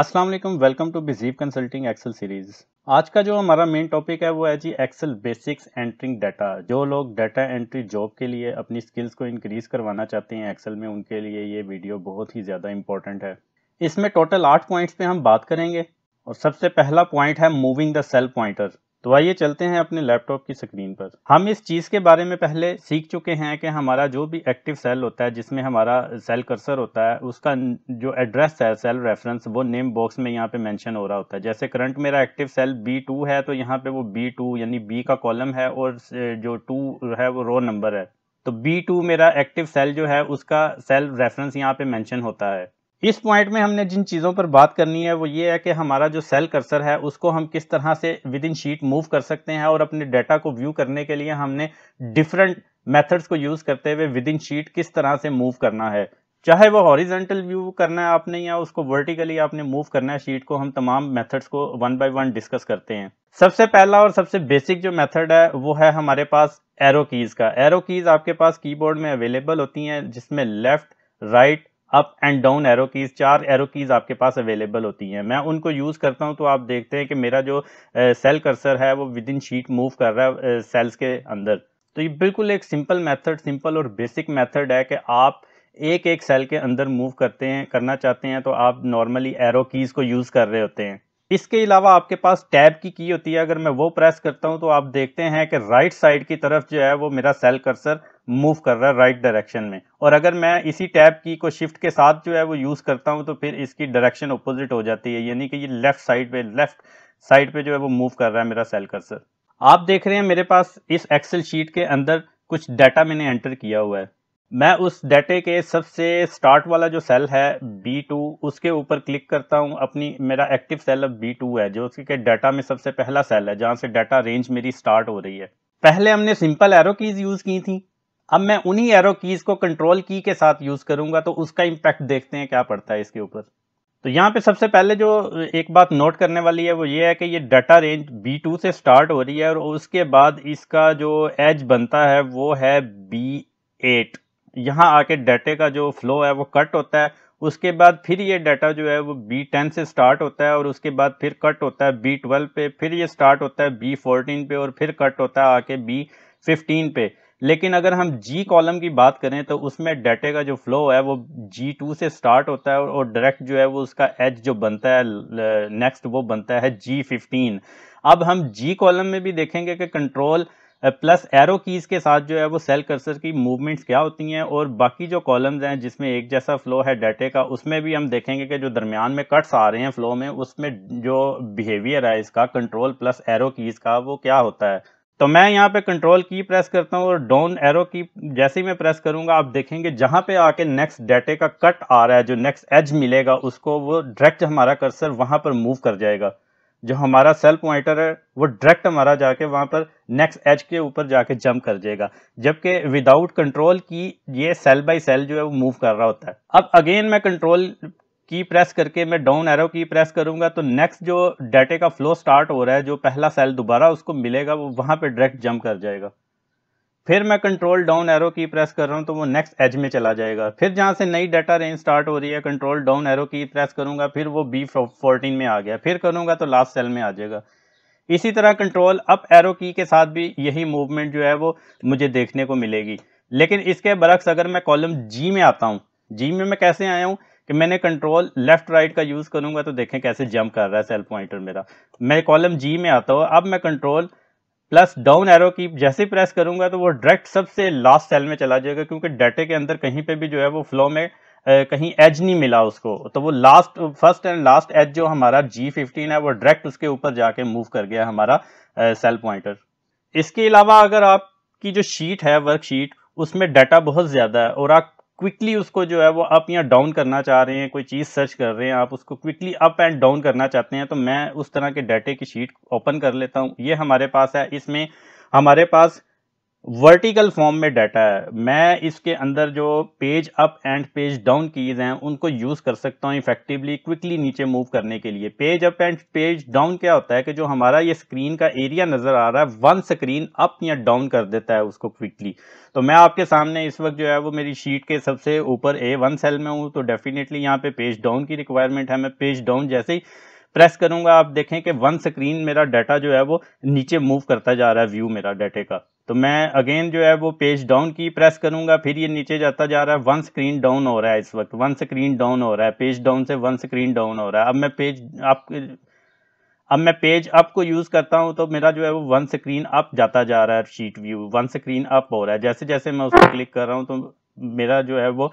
अस्सलाम वालेकुम welcome to बिजीव कंसल्टिंग एक्सेल सीरीज आज का जो हमारा मेन टॉपिक है वो है जी एक्सेल बेसिक्स एंट्रिंग डाटा जो लोग डाटा एंट्री जॉब के लिए अपनी स्किल्स को इंक्रीज करवाना चाहते हैं एक्सेल में उनके लिए ये वीडियो बहुत ही ज़्यादा इंपॉर्टेंट है इसमें टोटल आठ पॉइंट्स पे हम बात करेंगे और सबसे पहला पॉइंट है मूविंग द सेल पॉइंटर तो आइए चलते हैं अपने लैपटॉप की स्क्रीन पर हम इस चीज़ के बारे में पहले सीख चुके हैं कि हमारा जो भी एक्टिव सेल होता है जिसमें हमारा सेल कर्सर होता है उसका जो एड्रेस है सेल रेफरेंस वो नेम बॉक्स में यहाँ पे मेंशन हो रहा होता है जैसे करंट मेरा एक्टिव सेल टू है तो यहाँ पे वो टू यानी बी का कॉलम है और जो टू है वो रो नंबर है तो टू मेरा एक्टिव सेल जो है उसका सेल रेफरेंस यहाँ पे मैंशन होता है इस पॉइंट में हमने जिन चीज़ों पर बात करनी है वो ये है कि हमारा जो सेल कर्सर है उसको हम किस तरह से विद इन शीट मूव कर सकते हैं और अपने डाटा को व्यू करने के लिए हमने डिफरेंट मेथड्स को यूज़ करते हुए विद इन शीट किस तरह से मूव करना है चाहे वो हॉरिजेंटल व्यू करना है आपने या उसको वर्टिकली आपने मूव करना है शीट को हम तमाम मेथड्स को वन बाय वन डिस्कस करते हैं सबसे पहला और सबसे बेसिक जो मेथड है वो है हमारे पास एरो कीज़ का एरो कीज़ आपके पास कीबोर्ड में अवेलेबल होती हैं जिसमें left right up and down arrow keys चार एरो कीज़ आपके पास अवेलेबल होती हैं मैं उनको यूज़ करता हूं तो आप देखते हैं कि मेरा जो सेल कर्सर है वो विद इन शीट मूव कर रहा है सेल्स के अंदर तो ये बिल्कुल एक सिंपल मेथड सिंपल और बेसिक मेथड है कि आप एक एक सेल के अंदर मूव करते हैं करना चाहते हैं तो आप नॉर्मली एरो कीज़ को यूज़ कर रहे होते हैं इसके अलावा आपके पास टैब की की होती है अगर मैं वो प्रेस करता हूँ तो आप देखते हैं कि राइट साइड की तरफ जो है वो मेरा सेल कर्सर मूव कर रहा है राइट डायरेक्शन में और अगर मैं इसी टैब की को शिफ्ट के साथ जो है वो यूज़ करता हूँ तो फिर इसकी डायरेक्शन अपोजिट हो जाती है यानी कि ये लेफ्ट साइड पे लेफ्ट साइड पे जो है वो मूव कर रहा है मेरा सेल कर्सर आप देख रहे हैं मेरे पास इस एक्सेल शीट के अंदर कुछ डाटा मैंने एंटर किया हुआ है मैं उस डाटे के सबसे स्टार्ट वाला जो सेल है B2 उसके ऊपर क्लिक करता हूँ अपनी मेरा एक्टिव सेल अब B2 है जो उसके डाटा में सबसे पहला सेल है जहाँ से डाटा रेंज मेरी स्टार्ट हो रही है पहले हमने सिंपल एरो कीज यूज़ की थी अब मैं उन्हीं एरो कीज को कंट्रोल की के साथ यूज करूंगा तो उसका इम्पैक्ट देखते हैं क्या पड़ता है इसके ऊपर तो यहाँ पे सबसे पहले जो एक बात नोट करने वाली है वो ये है कि ये डाटा रेंज B2 से स्टार्ट हो रही है और उसके बाद इसका जो एज बनता है वो है B8 यहाँ आके डाटे का जो फ्लो है वो कट होता है उसके बाद फिर ये डाटा जो है वो B10 से स्टार्ट होता है और उसके बाद फिर कट होता है B12 पे फिर ये स्टार्ट होता है B14 पे और फिर कट होता है आके B15 पे लेकिन अगर हम जी कॉलम की बात करें तो उसमें डाटे का जो फ्लो है वो जी टू से स्टार्ट होता है और डायरेक्ट जो है वो उसका एज जो बनता है नेक्स्ट वो बनता है जी फिफ्टीन अब हम जी कॉलम में भी देखेंगे कि कंट्रोल प्लस एरो कीज़ के साथ जो है वो सेल कर्सर की मूवमेंट्स क्या होती हैं और बाकी जो कॉलम्स हैं जिसमें एक जैसा फ्लो है डाटे का उसमें भी हम देखेंगे कि जो दरमियान में कट्स आ रहे हैं फ्लो में उसमें जो बिहेवियर है इसका कंट्रोल प्लस एरो कीज़ का वो क्या होता है तो मैं यहाँ पे कंट्रोल की प्रेस करता हूँ और डाउन एरो की जैसे ही मैं प्रेस करूँगा आप देखेंगे जहाँ पे आके नेक्स्ट डेटे का कट आ रहा है जो नेक्स्ट एज मिलेगा उसको वो डायरेक्ट हमारा कर्सर वहाँ पर मूव कर जाएगा जो हमारा सेल पॉइंटर है वो डायरेक्ट हमारा जाके वहाँ पर नेक्स्ट एज के ऊपर जाके जंप कर जाएगा जबकि विदाउट कंट्रोल की ये सेल बाई सेल जो है वो मूव कर रहा होता है अब अगेन मैं कंट्रोल की प्रेस करके मैं डाउन एरो की प्रेस करूंगा तो नेक्स्ट जो डाटे का फ्लो स्टार्ट हो रहा है जो पहला सेल दोबारा उसको मिलेगा वो वहाँ पे डायरेक्ट जंप कर जाएगा फिर मैं control down arrow key press कर रहा हूँ तो वो नेक्स्ट एज में चला जाएगा फिर जहाँ से नई डाटा रेंज स्टार्ट हो रही है control down arrow key press करूंगा फिर वो बी फोर्टीन में आ गया फिर करूँगा तो लास्ट सेल में आ जाएगा इसी तरह कंट्रोल अप एरो की के साथ भी यही मूवमेंट जो है वो मुझे देखने को मिलेगी लेकिन इसके बरक्स अगर मैं कॉलम जी में आता हूँ जी में मैं कैसे आया हूँ कि मैंने कंट्रोल लेफ्ट राइट का यूज़ करूँगा तो देखें कैसे जंप कर रहा है सेल पॉइंटर मेरा मैं कॉलम जी में आता हूँ अब मैं कंट्रोल प्लस डाउन एरो की जैसे प्रेस करूंगा तो वो डायरेक्ट सबसे लास्ट सेल में चला जाएगा क्योंकि डाटे के अंदर कहीं पे भी जो है वो फ्लो में कहीं एज नहीं मिला उसको तो वो last first and last edge जो हमारा जी फिफ्टीन है वो डायरेक्ट उसके ऊपर जाके मूव कर गया हमारा सेल पॉइंटर इसके अलावा अगर आपकी जो शीट है वर्कशीट उसमें डाटा बहुत ज़्यादा है और आप क्विकली उसको जो है वो अप या डाउन करना चाह रहे हैं कोई चीज़ सर्च कर रहे हैं आप उसको क्विकली अप एंड डाउन करना चाहते हैं तो मैं उस तरह के डाटे की शीट ओपन कर लेता हूँ ये हमारे पास है इसमें हमारे पास वर्टिकल फॉर्म में डाटा है मैं इसके अंदर जो page up and page down keys हैं उनको यूज़ कर सकता हूं इफेक्टिवली क्विकली नीचे मूव करने के लिए page up and page down क्या होता है कि जो हमारा ये स्क्रीन का एरिया नज़र आ रहा है वन स्क्रीन अप या डाउन कर देता है उसको क्विकली तो मैं आपके सामने इस वक्त जो है वो मेरी शीट के सबसे ऊपर ए वन सेल में हूँ तो डेफिनेटली यहाँ पे पेज डाउन की रिक्वायरमेंट है मैं पेज डाउन जैसे ही प्रेस करूंगा आप देखें कि वन स्क्रीन मेरा डाटा जो है वो नीचे मूव करता जा रहा है व्यू मेरा डाटे का तो मैं अगेन जो है वो पेज डाउन की प्रेस करूंगा फिर ये नीचे जाता जा रहा है वन स्क्रीन डाउन हो रहा है इस वक्त वन स्क्रीन डाउन हो रहा है पेज डाउन से वन स्क्रीन डाउन हो रहा है अब मैं पेज आप अब मैं पेज अप को यूज़ करता हूँ तो मेरा जो है वो वन स्क्रीन अप जाता जा रहा है sheet view one screen up हो रहा है जैसे जैसे मैं उस पर क्लिक कर रहा हूँ तो मेरा जो है वो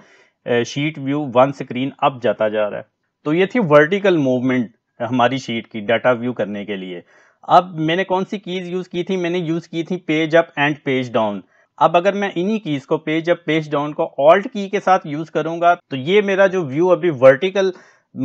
sheet view one screen up जाता जा रहा है तो ये थी वर्टिकल मूवमेंट हमारी शीट की डाटा व्यू करने के लिए अब मैंने कौन सी कीज़ यूज़ की थी मैंने यूज़ की थी page up and page down अब अगर मैं इन्हीं कीज़ को पेज अप पेज डाउन को ऑल्ट की के साथ यूज़ करूँगा तो ये मेरा जो व्यू अभी वर्टिकल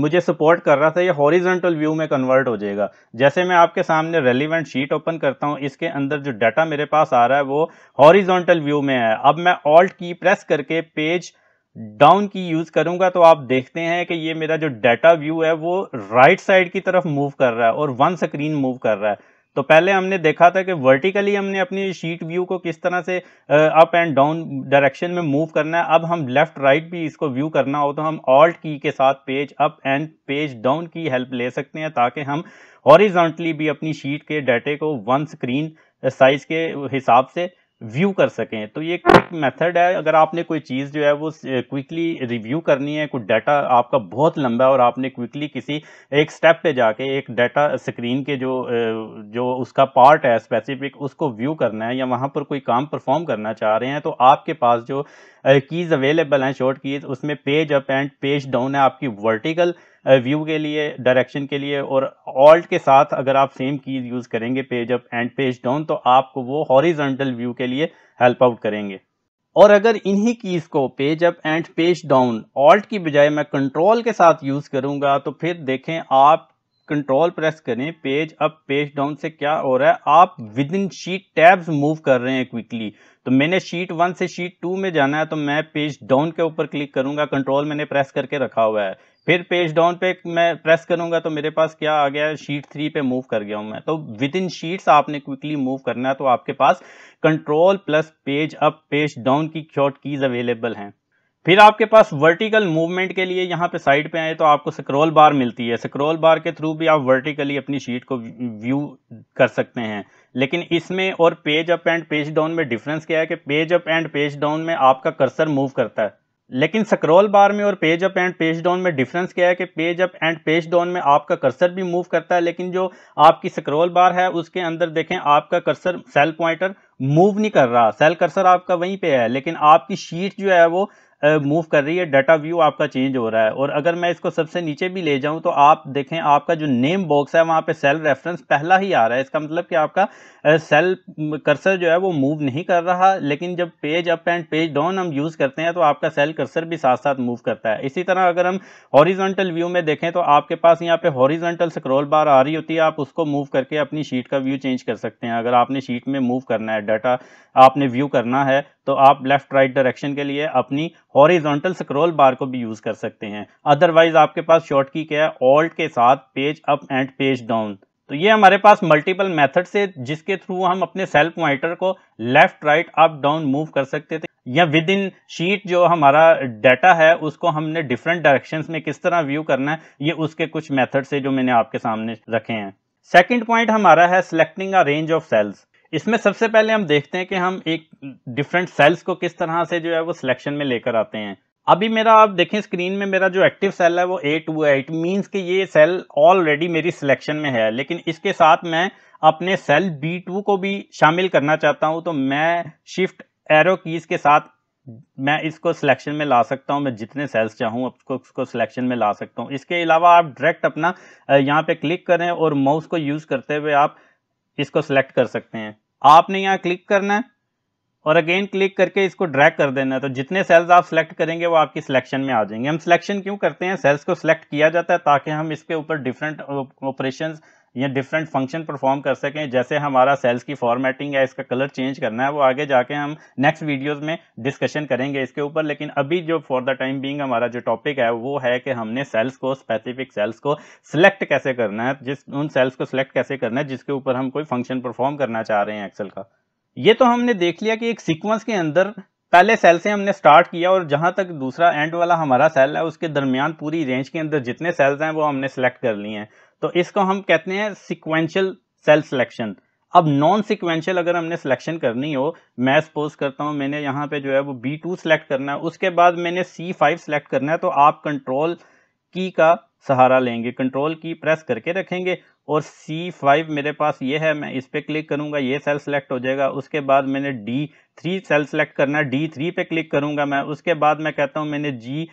मुझे सपोर्ट कर रहा था ये हॉरिजेंटल व्यू में कन्वर्ट हो जाएगा जैसे मैं आपके सामने रेलिवेंट शीट ओपन करता हूँ इसके अंदर जो डाटा मेरे पास आ रहा है वो हॉरिजेंटल व्यू में है अब मैं ऑल्ट की प्रेस करके पेज डाउन की यूज करूंगा तो आप देखते हैं कि ये मेरा जो डाटा व्यू है वो राइट साइड की तरफ मूव कर रहा है और वन स्क्रीन मूव कर रहा है तो पहले हमने देखा था कि वर्टिकली हमने अपनी शीट व्यू को किस तरह से अप एंड डाउन डायरेक्शन में मूव करना है अब हम लेफ्ट राइट right भी इसको व्यू करना हो तो हम ऑल्ट की के साथ page up and page down की हेल्प ले सकते हैं ताकि हम हॉरिजॉन्टली भी अपनी शीट के डाटे को वन स्क्रीन साइज के हिसाब से व्यू कर सकें तो ये क्विक मेथड है अगर आपने कोई चीज़ जो है वो क्विकली रिव्यू करनी है कुछ डाटा आपका बहुत लंबा है और आपने क्विकली किसी एक स्टेप पे जाके एक डाटा स्क्रीन के जो जो उसका पार्ट है स्पेसिफिक उसको व्यू करना है या वहाँ पर कोई काम परफॉर्म करना चाह रहे हैं तो आपके पास जो कीज़ अवेलेबल हैं शॉर्ट कीज़ उसमें page up and page down है आपकी वर्टिकल व्यू के लिए डायरेक्शन के लिए और ऑल्ट के साथ अगर आप सेम कीज यूज़ करेंगे page up and page down तो आपको वो हॉरिजेंटल व्यू के लिए हेल्प आउट करेंगे और अगर इन्हीं कीज़ को page up and page down alt की बजाय मैं कंट्रोल के साथ यूज़ करूँगा तो फिर देखें आप कंट्रोल प्रेस करें पेज अप पेज डाउन से क्या हो रहा है आप within sheet tabs move कर रहे हैं क्विकली तो मैंने शीट वन से शीट टू में जाना है तो मैं पेज डाउन के ऊपर क्लिक करूंगा कंट्रोल मैंने प्रेस करके रखा हुआ है फिर पेज डाउन पे मैं प्रेस करूंगा तो मेरे पास क्या आ गया है शीट थ्री पे मूव कर गया हूं मैं तो विद इन शीट्स आपने क्विकली मूव करना है तो आपके पास control plus page up page down की शॉर्ट कीज अवेलेबल हैं फिर आपके पास वर्टिकल मूवमेंट के लिए यहाँ पे साइड पे आए तो आपको स्क्रॉल बार मिलती है स्क्रॉल बार के थ्रू भी आप वर्टिकली अपनी शीट को व्यू कर सकते हैं लेकिन इसमें और page up and page down में डिफरेंस क्या है कि page up and page down में आपका कर्सर मूव करता है लेकिन स्क्रॉल बार में और page up and page down में डिफरेंस क्या है कि page up and page down में आपका कर्सर भी मूव करता है लेकिन जो आपकी स्क्रॉल बार है उसके अंदर देखें आपका कर्सर सेल पॉइंटर मूव नहीं कर रहा सेल कर्सर आपका वहीं पे है लेकिन आपकी शीट जो है वो मूव कर रही है डाटा व्यू आपका चेंज हो रहा है और अगर मैं इसको सबसे नीचे भी ले जाऊं तो आप देखें आपका जो नेम बॉक्स है वहां पे सेल रेफरेंस पहला ही आ रहा है इसका मतलब कि आपका सेल कर्सर जो है वो मूव नहीं कर रहा लेकिन जब page up and page down हम यूज़ करते हैं तो आपका सेल कर्सर भी साथ साथ मूव करता है इसी तरह अगर हम हॉरिजॉन्टल व्यू में देखें तो आपके पास यहाँ पे हॉरिजॉन्टल स्क्रॉल बार आ रही होती है आप उसको मूव करके अपनी शीट का व्यू चेंज कर सकते हैं अगर आपने शीट में मूव करना है डाटा आपने व्यू करना है तो आप लेफ्ट राइट डायरेक्शन के लिए अपनी हॉरिजॉन्टल स्क्रॉल बार को भी यूज़ कर सकते हैं अदरवाइज आपके पास शॉर्ट की क्या है ऑल्ट के साथ page up and page down तो ये हमारे पास मल्टीपल मेथड से जिसके थ्रू हम अपने सेल पॉइंटर को left right up down move कर सकते थे या विद इन शीट जो हमारा डाटा है उसको हमने डिफरेंट डायरेक्शंस में किस तरह व्यू करना है ये उसके कुछ मेथड से जो मैंने आपके सामने रखे हैं सेकंड पॉइंट हमारा है selecting a range of cells इसमें सबसे पहले हम देखते हैं कि हम एक डिफरेंट सेल्स को किस तरह से जो है वो सिलेक्शन में लेकर आते हैं अभी मेरा आप देखें स्क्रीन में मेरा जो एक्टिव सेल है वो ए टू है इट मीन्स कि ये सेल ऑलरेडी मेरी सिलेक्शन में है लेकिन इसके साथ मैं अपने सेल बी टू को भी शामिल करना चाहता हूँ तो मैं शिफ्ट एरो कीज़ के साथ मैं इसको सिलेक्शन में ला सकता हूं मैं जितने सेल्स चाहूं उसको उसको सिलेक्शन में ला सकता हूं इसके अलावा आप डायरेक्ट अपना यहाँ पे क्लिक करें और माउस को यूज़ करते हुए आप इसको सिलेक्ट कर सकते हैं आपने यहाँ क्लिक करना है और अगेन क्लिक करके इसको ड्रैग कर देना है तो जितने सेल्स आप सेलेक्ट करेंगे वो आपकी सिलेक्शन में आ जाएंगे हम सिलेक्शन क्यों करते हैं सेल्स को सिलेक्ट किया जाता है ताकि हम इसके ऊपर डिफरेंट ऑपरेशन या डिफरेंट फंक्शन परफॉर्म कर सकें जैसे हमारा सेल्स की फॉर्मेटिंग या इसका कलर चेंज करना है वो आगे जाके हम नेक्स्ट वीडियोस में डिस्कशन करेंगे इसके ऊपर लेकिन अभी जो फॉर द टाइम बीइंग हमारा जो टॉपिक है वो है कि हमने सेल्स को स्पेसिफिक सेल्स को सिलेक्ट कैसे करना है जिस उन सेल्स को सिलेक्ट कैसे करना है जिसके ऊपर हम कोई फंक्शन परफॉर्म करना चाह रहे हैं एक्सेल का ये तो हमने देख लिया कि एक सीक्वेंस के अंदर पहले सेल से हमने स्टार्ट किया और जहां तक दूसरा एंड वाला हमारा सेल है उसके दरमियान पूरी रेंज के अंदर जितने सेल्स हैं वो हमने सेलेक्ट कर लिए हैं तो इसको हम कहते हैं सिक्वेंशियल सेल सिलेक्शन अब नॉन सिक्वेंशियल अगर हमने सिलेक्शन करनी हो मैं सपोज करता हूँ मैंने यहाँ पे जो है वो बी टू सेलेक्ट करना है उसके बाद मैंने सी फाइव सेलेक्ट करना है तो आप कंट्रोल की का सहारा लेंगे कंट्रोल की प्रेस करके रखेंगे और C5 मेरे पास ये है मैं इस पर क्लिक करूँगा ये सेल सेलेक्ट हो जाएगा उसके बाद मैंने D थ्री सेल सेलेक्ट करना है डी थ्री पे क्लिक करूंगा मैं उसके बाद मैं कहता हूँ मैंने जी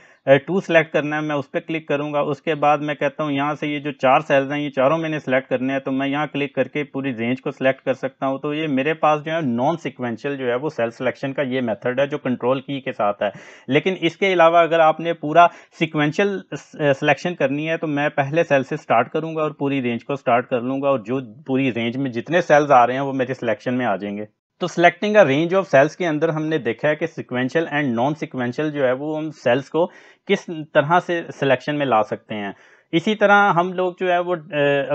टू सेलेक्ट करना है मैं उस पर क्लिक करूंगा उसके बाद मैं कहता हूँ यहाँ से ये जो चार सेल्स हैं ये चारों मैंने सेलेक्ट करने हैं तो मैं यहाँ क्लिक करके पूरी रेंज को सिलेक्ट कर सकता हूँ तो ये मेरे पास जो है नॉन सिक्वेंशियल जो है वो सेल सिलेक्शन का ये मेथड है जो कंट्रोल की के साथ है लेकिन इसके अलावा अगर आपने पूरा सिक्वेंशियल सिलेक्शन करनी है तो मैं पहले सेल से स्टार्ट करूँगा और पूरी रेंज को स्टार्ट कर लूँगा और जो पूरी रेंज में जितने सेल्स आ रहे हैं वो मेरे सिलेक्शन में आ जाएंगे तो selecting a range of cells के अंदर हमने देखा है कि सिक्वेंशियल एंड नॉन सिक्वेंशियल जो है वो हम सेल्स को किस तरह से सिलेक्शन में ला सकते हैं इसी तरह हम लोग जो है वो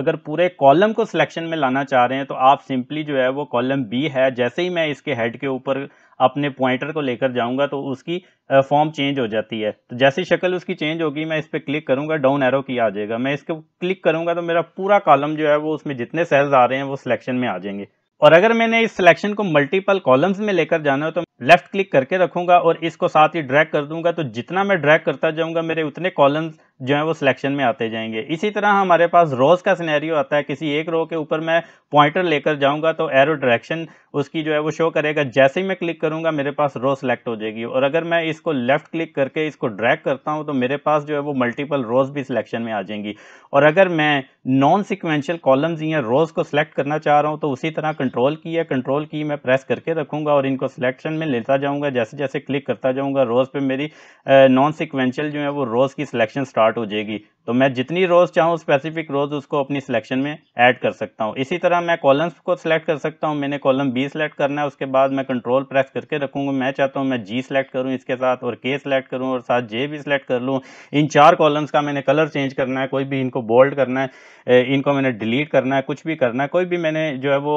अगर पूरे कॉलम को सिलेक्शन में लाना चाह रहे हैं तो आप सिंपली जो है वो कॉलम बी है जैसे ही मैं इसके हेड के ऊपर अपने पॉइंटर को लेकर जाऊंगा तो उसकी फॉर्म चेंज हो जाती है तो जैसी शक्ल उसकी चेंज होगी मैं इस पर क्लिक करूंगा डाउन एरो की आ जाएगा मैं इसको क्लिक करूंगा तो मेरा पूरा कॉलम जो है वो उसमें जितने सेल्स आ रहे हैं वो सिलेक्शन में आ जाएंगे और अगर मैंने इस सिलेक्शन को मल्टीपल कॉलम्स में लेकर जाना हो तो लेफ्ट क्लिक करके रखूंगा और इसको साथ ही ड्रैग कर दूंगा तो जितना मैं ड्रैग करता जाऊंगा मेरे उतने कॉलम जो है वो सिलेक्शन में आते जाएंगे इसी तरह हमारे पास रोज़ का सिनेरियो आता है किसी एक रो के ऊपर मैं पॉइंटर लेकर जाऊंगा तो एरो डायरेक्शन उसकी जो है वो शो करेगा जैसे ही मैं क्लिक करूंगा मेरे पास रो सिलेक्ट हो जाएगी और अगर मैं इसको लेफ्ट क्लिक करके इसको ड्रैग करता हूं तो मेरे पास जो है वो मल्टीपल रोज भी सिलेक्शन में आ जाएंगी और अगर मैं नॉन सिक्वेंशियल कॉलम्स या रोज को सिलेक्ट करना चाह रहा हूँ तो उसी तरह कंट्रोल की है कंट्रोल की मैं प्रेस करके रखूंगा और इनको सिलेक्शन में में लेता जाऊंगा जैसे जैसे क्लिक करता जाऊंगा रोज़ पे मेरी नॉन सिक्वेंशियल जो है वो रोज़ की सिलेक्शन स्टार्ट हो जाएगी तो मैं जितनी रोज़ चाहूँ स्पेसिफिक रोज़ उसको अपनी सिलेक्शन में ऐड कर सकता हूँ इसी तरह मैं कॉलम्स को सिलेक्ट कर सकता हूँ मैंने कॉलम बी सिलेक्ट करना है उसके बाद मैं कंट्रोल प्रेस करके रखूँगा मैं चाहता हूँ मैं जी सेलेक्ट करूँ इसके साथ और के सिलेक्ट करूँ और साथ जे भी सिलेक्ट कर लूँ इन चार कॉलम्स का मैंने कलर चेंज करना है कोई भी इनको बोल्ड करना है इनको मैंने डिलीट करना है कुछ भी करना है कोई भी मैंने जो है वो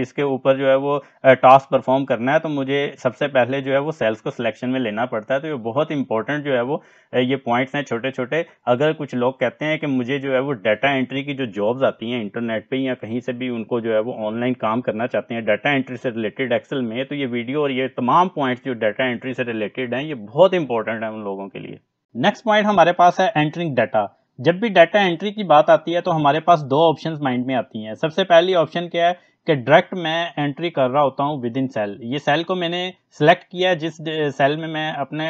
इसके ऊपर जो है वो टास्क परफॉर्म करना है तो मुझे सबसे पहले जो है वो सेल्स को सिलेक्शन में लेना पड़ता है तो ये बहुत इंपॉर्टेंट जो है वो ये पॉइंट्स हैं छोटे छोटे अगर कुछ लोग कहते हैं कि मुझे जो है वो डाटा एंट्री की जो जॉब्स आती हैं इंटरनेट पे या कहीं से भी उनको जो है वो ऑनलाइन काम करना चाहते हैं डाटा एंट्री से रिलेटेड एक्सेल में तो ये वीडियो और ये तमाम पॉइंट्स जो डाटा एंट्री से रिलेटेड हैं ये बहुत इंपॉर्टेंट है उन लोगों के लिए नेक्स्ट पॉइंट हमारे पास है एंट्रिंग डाटा जब भी डाटा एंट्री की बात आती है तो हमारे पास दो ऑप्शंस माइंड में आती हैं सबसे पहली ऑप्शन क्या है कि डायरेक्ट मैं एंट्री कर रहा होता हूँ विद इन सेल ये सेल को मैंने सेलेक्ट किया जिस सेल में मैं अपने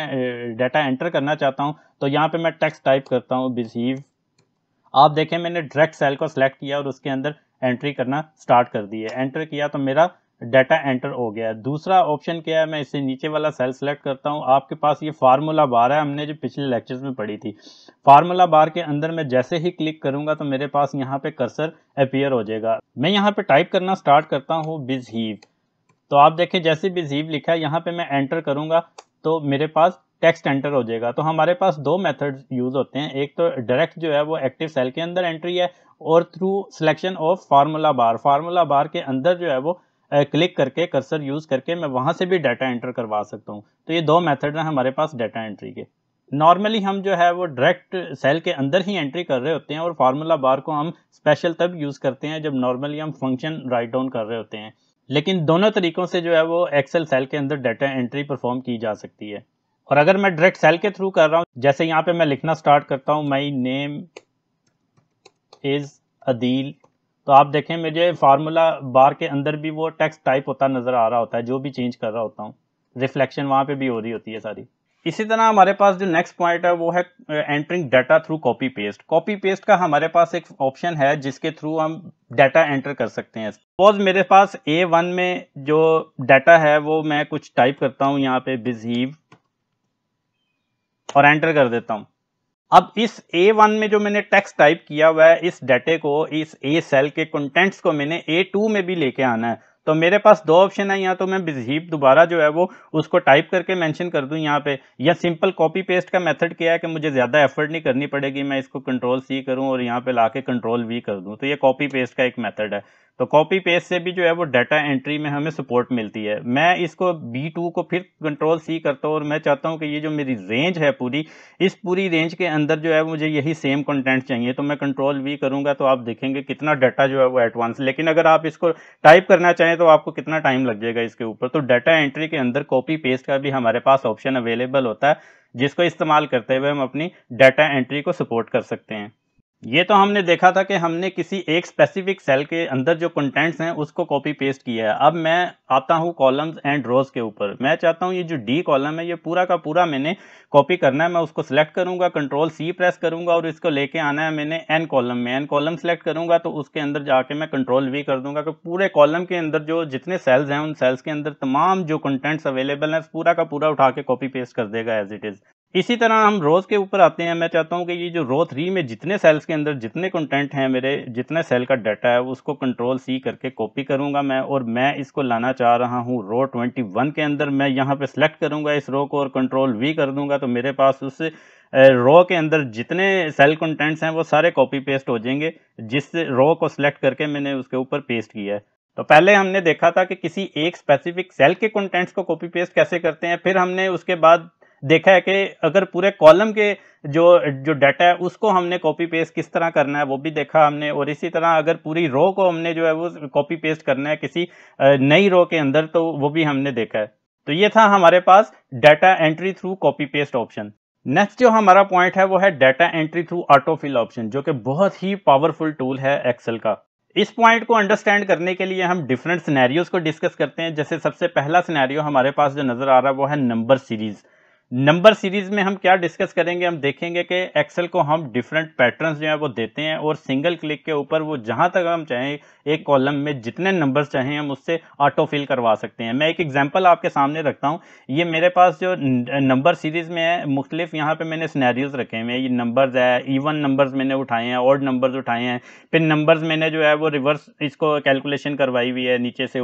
डाटा एंटर करना चाहता हूँ तो यहाँ पे मैं टेक्स्ट टाइप करता हूँ बिजीव आप देखें मैंने डायरेक्ट सेल को सिलेक्ट किया और उसके अंदर एंट्री करना स्टार्ट कर दी है एंटर किया तो मेरा डाटा एंटर हो गया है दूसरा ऑप्शन क्या है मैं इससे नीचे वाला सेल सेलेक्ट करता हूँ आपके पास ये फार्मूला बार है हमने जो पिछले लेक्चर्स में पढ़ी थी फार्मूला बार के अंदर मैं जैसे ही क्लिक करूँगा तो मेरे पास यहाँ पे कर्सर अपियर हो जाएगा मैं यहाँ पे टाइप करना स्टार्ट करता हूँ बिजहीव तो आप देखें जैसे बिजहीव लिखा है यहाँ पर मैं एंटर करूँगा तो मेरे पास टेक्स्ट एंटर हो जाएगा तो हमारे पास दो मेथड यूज़ होते हैं एक तो डायरेक्ट जो है वो एक्टिव सेल के अंदर एंट्री है और through selection of formula bar formula bar के अंदर जो है वो क्लिक करके कर्सर यूज़ करके मैं वहाँ से भी डाटा एंटर करवा सकता हूँ तो ये दो मेथड हैं हमारे पास डाटा एंट्री के नॉर्मली हम जो है वो डायरेक्ट सेल के अंदर ही एंट्री कर रहे होते हैं और फार्मूला बार को हम स्पेशल तब यूज़ करते हैं जब नॉर्मली हम फंक्शन राइट डाउन कर रहे होते हैं लेकिन दोनों तरीक़ों से जो है वो एक्सेल सेल के अंदर डाटा एंट्री परफॉर्म की जा सकती है और अगर मैं डायरेक्ट सेल के थ्रू कर रहा हूँ जैसे यहाँ पे मैं लिखना स्टार्ट करता हूँ माई नेम इज़ अदील तो आप देखें मुझे फार्मूला बार के अंदर भी वो टेक्स्ट टाइप होता नज़र आ रहा होता है जो भी चेंज कर रहा होता हूँ रिफ्लेक्शन वहाँ पे भी हो रही होती है सारी इसी तरह हमारे पास जो नेक्स्ट पॉइंट है वो है entering data through copy paste copy paste का हमारे पास एक ऑप्शन है जिसके थ्रू हम डाटा एंटर कर सकते हैं सपोज मेरे पास ए वन में जो डाटा है वो मैं कुछ टाइप करता हूँ यहाँ पे बिजीव और एंटर कर देता हूँ अब इस ए वन में जो मैंने टेक्स्ट टाइप किया हुआ है इस डेटे को इस ए सेल के कंटेंट्स को मैंने ए टू में भी लेके आना है तो मेरे पास दो ऑप्शन है या तो मैं बिजीप दोबारा जो है वो उसको टाइप करके मेंशन कर दूं यहाँ पे या सिंपल कॉपी पेस्ट का मेथड क्या है कि मुझे ज़्यादा एफर्ट नहीं करनी पड़ेगी मैं इसको कंट्रोल सी करूँ और यहाँ पे ला के कंट्रोल वी कर दूँ तो ये कॉपी पेस्ट का एक मेथड है तो कॉपी पेस्ट से भी जो है वो डाटा एंट्री में हमें सपोर्ट मिलती है मैं इसको बी टू को फिर कंट्रोल सी करता हूँ और मैं चाहता हूँ कि ये जो मेरी रेंज है पूरी इस पूरी रेंज के अंदर जो है मुझे यही सेम कंटेंट चाहिए तो मैं कंट्रोल वी करूँगा तो आप देखेंगे कितना डाटा जो है वो एडवांस लेकिन अगर आप इसको टाइप करना चाहें तो आपको कितना टाइम लग जाएगा इसके ऊपर तो डाटा एंट्री के अंदर कॉपी पेस्ट का भी हमारे पास ऑप्शन अवेलेबल होता है जिसको इस्तेमाल करते हुए हम अपनी डाटा एंट्री को सपोर्ट कर सकते हैं ये तो हमने देखा था कि हमने किसी एक स्पेसिफिक सेल के अंदर जो कंटेंट्स हैं उसको कॉपी पेस्ट किया है अब मैं आता हूँ कॉलम्स एंड रोज के ऊपर मैं चाहता हूँ ये जो डी कॉलम है ये पूरा का पूरा मैंने कॉपी करना है मैं उसको सिलेक्ट करूंगा कंट्रोल सी प्रेस करूंगा और इसको लेके आना है मैंने एन कॉलम में एन कॉलम सेलेक्ट करूंगा तो उसके अंदर जाके मैं कंट्रोल वी कर दूंगा कि पूरे कॉलम के अंदर जो जितने सेल्स हैं उन सेल्स के अंदर तमाम जो कंटेंट्स अवेलेबल हैं पूरा का पूरा उठा के कॉपी पेस्ट कर देगा एज इट इज़ इसी तरह हम रोज़ के ऊपर आते हैं मैं चाहता हूँ कि ये जो रो थ्री में जितने सेल्स के अंदर जितने कंटेंट हैं मेरे जितने सेल का डाटा है उसको कंट्रोल सी करके कॉपी करूँगा मैं और मैं इसको लाना चाह रहा हूँ रो ट्वेंटी वन के अंदर मैं यहाँ पे सेलेक्ट करूँगा इस रो को और कंट्रोल वी कर दूंगा तो मेरे पास उस रो के अंदर जितने सेल कंटेंट्स हैं वो सारे कॉपी पेस्ट हो जाएंगे जिस रो को सिलेक्ट करके मैंने उसके ऊपर पेस्ट किया है तो पहले हमने देखा था कि किसी एक स्पेसिफिक सेल के कंटेंट्स को कॉपी पेस्ट कैसे करते हैं फिर हमने उसके बाद देखा है कि अगर पूरे कॉलम के जो जो डाटा है उसको हमने कॉपी पेस्ट किस तरह करना है वो भी देखा हमने और इसी तरह अगर पूरी रो को हमने जो है वो कॉपी पेस्ट करना है किसी नई रो के अंदर तो वो भी हमने देखा है तो ये था हमारे पास data entry through copy paste option next जो हमारा पॉइंट है वो है data entry through autofill option जो कि बहुत ही पावरफुल टूल है एक्सेल का इस पॉइंट को अंडरस्टैंड करने के लिए हम डिफरेंट सिनेरियोज को डिस्कस करते हैं जैसे सबसे पहला सिनेरियो हमारे पास जो नजर आ रहा है वो है नंबर सीरीज़ नंबर सीरीज में हम क्या डिस्कस करेंगे हम देखेंगे कि एक्सेल को हम डिफरेंट पैटर्न्स जो है वो देते हैं और सिंगल क्लिक के ऊपर वो जहां तक हम चाहें एक कॉलम में जितने नंबर्स चाहें हम उससे ऑटो फिल करवा सकते हैं मैं एक एग्जांपल आपके सामने रखता हूं ये मेरे पास जो नंबर सीरीज में है मुख्तलिफ यहाँ पर मैंने स्नैरियोज रखे हुए हैं ये नंबर्स है ईवन नंबर्स मैंने उठाए हैं और नंबर्स उठाए हैं फिर नंबर्स मैंने जो है वो रिवर्स इसको कैलकुलेशन करवाई हुई है नीचे से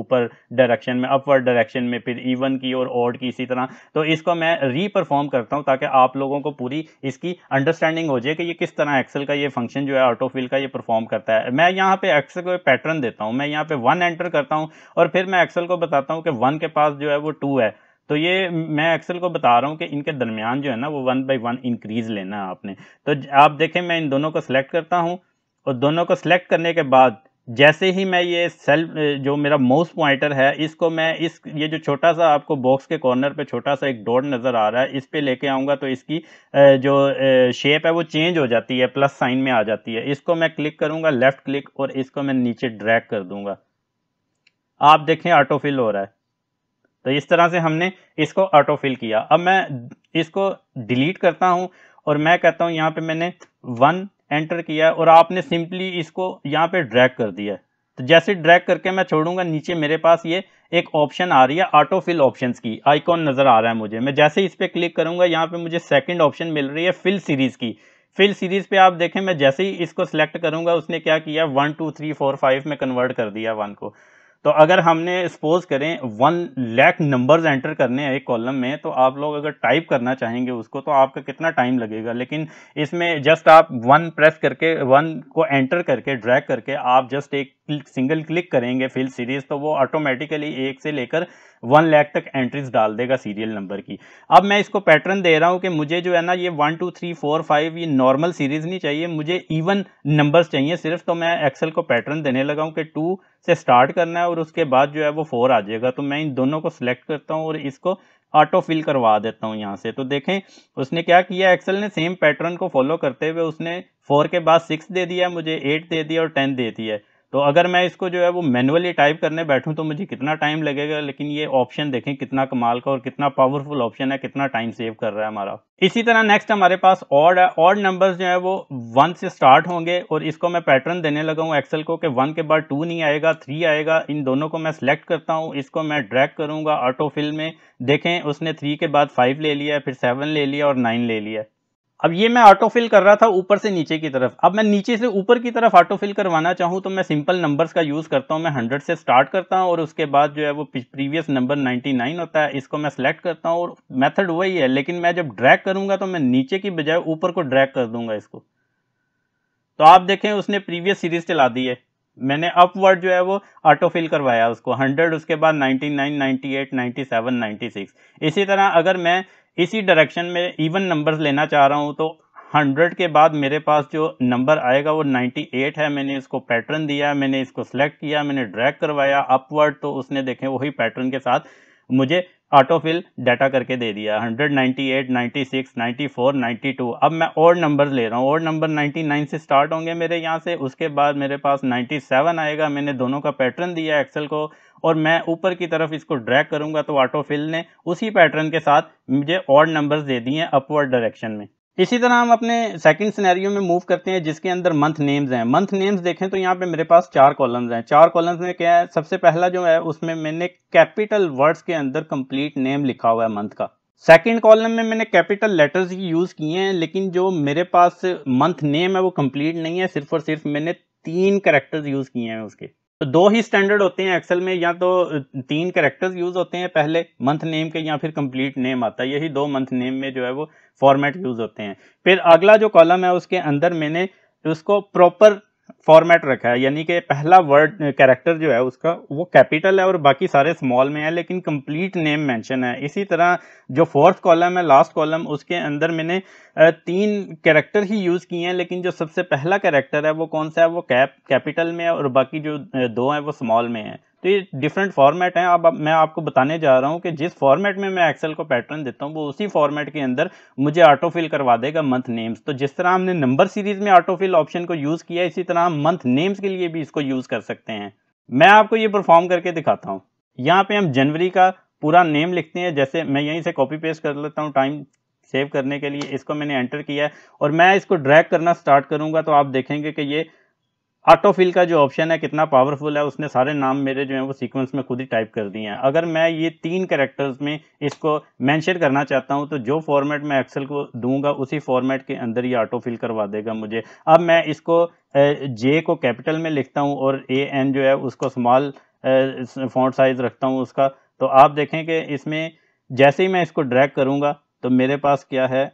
ऊपर डायरेक्शन में अपवर्ड डायरेक्शन में फिर ईवन की और ऑड की इसी तरह तो इसको मैं री परफॉर्म करता हूँ ताकि आप लोगों को पूरी इसकी अंडरस्टैंडिंग हो जाए कि ये किस तरह एक्सेल का ये फंक्शन जो है ऑटोफिल का ये परफॉर्म करता है मैं यहाँ पे एक्सेल को पैटर्न देता हूँ मैं यहाँ पे वन एंटर करता हूँ और फिर मैं एक्सेल को बताता हूँ कि वन के पास जो है वो टू है तो ये मैं एक्सेल को बता रहा हूँ कि इनके दरमियान जो है ना वो वन बाई वन इंक्रीज लेना है आपने तो आप देखें मैं इन दोनों को सिलेक्ट करता हूँ और दोनों को सिलेक्ट करने के बाद जैसे ही मैं ये सेल जो मेरा माउस पॉइंटर है इसको मैं इस ये जो छोटा सा आपको बॉक्स के कॉर्नर पे छोटा सा एक डॉट नज़र आ रहा है इस पे लेके आऊँगा तो इसकी जो शेप है वो चेंज हो जाती है प्लस साइन में आ जाती है इसको मैं क्लिक करूँगा लेफ़्ट क्लिक और इसको मैं नीचे ड्रैग कर दूँगा आप देखें ऑटोफिल हो रहा है तो इस तरह से हमने इसको ऑटोफिल किया अब मैं इसको डिलीट करता हूँ और मैं कहता हूँ यहाँ पर मैंने वन एंटर किया और आपने सिंपली इसको यहाँ पे ड्रैग कर दिया तो जैसे ड्रैग करके मैं छोड़ूंगा नीचे मेरे पास ये एक ऑप्शन आ रही है ऑटो फिल ऑप्शन की आइकॉन नज़र आ रहा है मुझे मैं जैसे इस पर क्लिक करूँगा यहाँ पर मुझे सेकेंड ऑप्शन मिल रही है फिल सीरीज़ की फिल सीरीज़ पे आप देखें मैं जैसे ही इसको सेलेक्ट करूंगा उसने क्या किया one two three four five में कन्वर्ट कर दिया वन को तो अगर हमने सपोज करें वन लैख नंबर्स एंटर करने हैं एक कॉलम में तो आप लोग अगर टाइप करना चाहेंगे उसको तो आपका कितना टाइम लगेगा लेकिन इसमें जस्ट आप वन प्रेस करके वन को एंटर करके ड्रैग करके आप जस्ट एक सिंगल क्लिक करेंगे फिल सीरीज तो वो ऑटोमेटिकली एक से लेकर वन लैख तक एंट्रीज डाल देगा सीरियल नंबर की अब मैं इसको पैटर्न दे रहा हूँ कि मुझे जो है ना ये one two three four five ये नॉर्मल सीरीज नहीं चाहिए मुझे इवन नंबर्स चाहिए सिर्फ तो मैं एक्सेल को पैटर्न देने लगा हूँ कि टू से स्टार्ट करना है और उसके बाद जो है वो फोर आ जाएगा तो मैं इन दोनों को सिलेक्ट करता हूँ और इसको ऑटो फिल करवा देता हूँ यहाँ से तो देखें उसने क्या किया एक्सेल ने सेम पैटर्न को फॉलो करते हुए उसने फोर के बाद सिक्स दे दिया मुझे एट दे दिया और टेन दे दिया तो अगर मैं इसको जो है वो मैनुअली टाइप करने बैठूं तो मुझे कितना टाइम लगेगा लेकिन ये ऑप्शन देखें कितना कमाल का और कितना पावरफुल ऑप्शन है कितना टाइम सेव कर रहा है हमारा इसी तरह नेक्स्ट हमारे पास ऑड है ऑड नंबर्स जो है वो वन से स्टार्ट होंगे और इसको मैं पैटर्न देने लगा हूँ एक्सेल को कि वन के बाद टू नहीं आएगा थ्री आएगा इन दोनों को मैं सिलेक्ट करता हूँ इसको मैं ड्रैक करूंगा ऑटो फिल में देखें उसने थ्री के बाद फाइव ले लिया फिर सेवन ले लिया और नाइन ले लिया अब ये मैं ऑटोफिल कर रहा था ऊपर से नीचे की तरफ अब मैं नीचे से ऊपर की तरफ ऑटोफिल करवाना चाहूँ तो मैं सिंपल नंबर्स का यूज़ करता हूँ मैं हंड्रेड से स्टार्ट करता हूँ और उसके बाद जो है वो प्रीवियस नंबर नाइन्टी नाइन होता है इसको मैं सेलेक्ट करता हूँ और मैथड वही है लेकिन मैं जब ड्रैक करूँगा तो मैं नीचे की बजाय ऊपर को ड्रैक कर दूंगा इसको तो आप देखें उसने प्रीवियस सीरीज चला दी है मैंने अपवर्ड जो है वो ऑटोफिल करवाया उसको 100 उसके बाद 99, 98, 97, 96 इसी तरह अगर मैं इसी डायरेक्शन में इवन नंबर्स लेना चाह रहा हूँ तो हंड्रेड के बाद मेरे पास जो नंबर आएगा वो नाइन्टी एट है मैंने इसको पैटर्न दिया मैंने इसको सेलेक्ट किया मैंने ड्रैग करवाया अपवर्ड तो उसने देखें वही पैटर्न के साथ मुझे ऑटोफिल डाटा करके दे दिया 198, 96, 94, 92 अब मैं और नंबर ले रहा हूँ और नंबर 99 से स्टार्ट होंगे मेरे यहाँ से उसके बाद मेरे पास 97 आएगा मैंने दोनों का पैटर्न दिया एक्सेल को और मैं ऊपर की तरफ इसको ड्रैग करूँगा तो ऑटोफिल ने उसी पैटर्न के साथ मुझे और नंबर्स दे दिए अपवर्ड डायरेक्शन में इसी तरह हम अपने सेकंड सिनेरियो में मूव करते हैं जिसके अंदर मंथ नेम्स हैं मंथ नेम्स देखें तो यहाँ पे मेरे पास चार कॉलम्स हैं चार कॉलम्स में क्या है सबसे पहला जो है उसमें मैंने कैपिटल वर्ड्स के अंदर कंप्लीट नेम लिखा हुआ है मंथ का सेकंड कॉलम में मैंने कैपिटल लेटर्स ही यूज़ किए हैं लेकिन जो मेरे पास मंथ नेम है वो कम्प्लीट नहीं है सिर्फ और सिर्फ मैंने तीन करेक्टर्स यूज़ किए हैं उसके तो दो ही स्टैंडर्ड होते हैं एक्सेल में या तो तीन करेक्टर्स यूज होते हैं पहले मंथ नेम के या फिर कंप्लीट नेम आता है यही दो मंथ नेम में जो है वो फॉर्मेट यूज होते हैं फिर अगला जो कॉलम है उसके अंदर मैंने उसको प्रॉपर फॉर्मेट रखा है यानी कि पहला वर्ड कैरेक्टर जो है उसका वो कैपिटल है और बाकी सारे स्मॉल में है लेकिन कंप्लीट नेम मेंशन है इसी तरह जो फोर्थ कॉलम है लास्ट कॉलम उसके अंदर मैंने तीन कैरेक्टर ही यूज़ किए हैं लेकिन जो सबसे पहला कैरेक्टर है वो कौन सा है वो कैप कैपिटल में है और बाकी जो दो हैं वो स्मॉल में है तो ये डिफरेंट फॉर्मेट हैं अब मैं आपको बताने जा रहा हूँ कि जिस फॉर्मेट में मैं एक्सेल को पैटर्न देता हूँ वो उसी फॉर्मेट के अंदर मुझे ऑटोफिल करवा देगा मंथ नेम्स तो जिस तरह हमने नंबर सीरीज में ऑटोफिल ऑप्शन को यूज़ किया इसी तरह हम मंथ नेम्स के लिए भी इसको यूज़ कर सकते हैं मैं आपको ये परफॉर्म करके दिखाता हूँ यहाँ पे हम जनवरी का पूरा नेम लिखते हैं जैसे मैं यहीं से कॉपी पेस्ट कर लेता हूँ टाइम सेव करने के लिए इसको मैंने एंटर किया है और मैं इसको ड्रैग करना स्टार्ट करूँगा तो आप देखेंगे कि ये ऑटोफिल का जो ऑप्शन है कितना पावरफुल है उसने सारे नाम मेरे जो है वो सीक्वेंस में खुद ही टाइप कर दिए हैं अगर मैं ये तीन करेक्टर्स में इसको मेंशन करना चाहता हूँ तो जो फॉर्मेट मैं एक्सेल को दूंगा उसी फॉर्मेट के अंदर ये ऑटोफिल करवा देगा मुझे अब मैं इसको जे को कैपिटल में लिखता हूँ और ए एन जो है उसको स्मॉल फॉन्ट साइज रखता हूँ उसका तो आप देखें कि इसमें जैसे ही मैं इसको ड्रैक करूँगा तो मेरे पास क्या है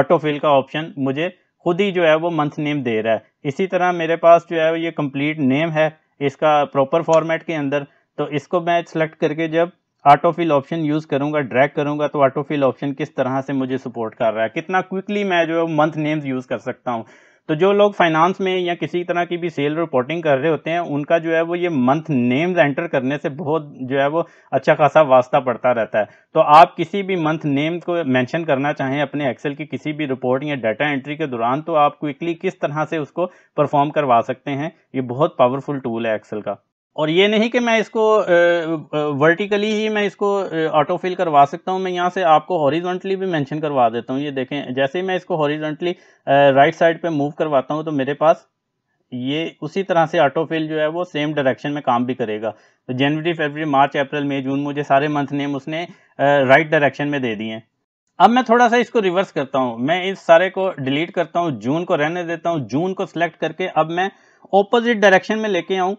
ऑटोफिल का ऑप्शन मुझे खुद ही जो है वो मंथ नेम दे रहा है इसी तरह मेरे पास जो है ये कंप्लीट नेम है इसका प्रॉपर फॉर्मेट के अंदर तो इसको मैं सेलेक्ट करके जब ऑटोफिल ऑप्शन यूज़ करूँगा ड्रैग करूँगा तो ऑटोफिल ऑप्शन किस तरह से मुझे सपोर्ट कर रहा है कितना क्विकली मैं जो है मंथ नेम्स यूज़ कर सकता हूँ तो जो लोग फाइनेंस में या किसी तरह की भी सेल रिपोर्टिंग कर रहे होते हैं उनका जो है वो ये मंथ नेम्स एंटर करने से बहुत जो है वो अच्छा खासा वास्ता पड़ता रहता है तो आप किसी भी मंथ नेम को मेंशन करना चाहें अपने एक्सेल की किसी भी रिपोर्ट या डाटा एंट्री के दौरान तो आप क्विकली किस तरह से उसको परफॉर्म करवा सकते हैं ये बहुत पावरफुल टूल है एक्सेल का और ये नहीं कि मैं इसको वर्टिकली ही मैं इसको ऑटो फिल करवा सकता हूँ मैं यहाँ से आपको हॉरिजॉन्टली भी मेंशन करवा देता हूँ ये देखें जैसे ही मैं इसको हॉरिजॉन्टली राइट साइड पे मूव करवाता हूँ तो मेरे पास ये उसी तरह से ऑटो फिल जो है वो सेम डायरेक्शन में काम भी करेगा तो जनवरी फरवरी मार्च अप्रैल मई जून मुझे सारे मंथ नेम उसने राइट डायरेक्शन में दे दिए हैं अब मैं थोड़ा सा इसको रिवर्स करता हूँ मैं इस सारे को डिलीट करता हूँ जून को रहने देता हूँ जून को सिलेक्ट करके अब मैं ऑपोजिट डायरेक्शन में लेके आऊँ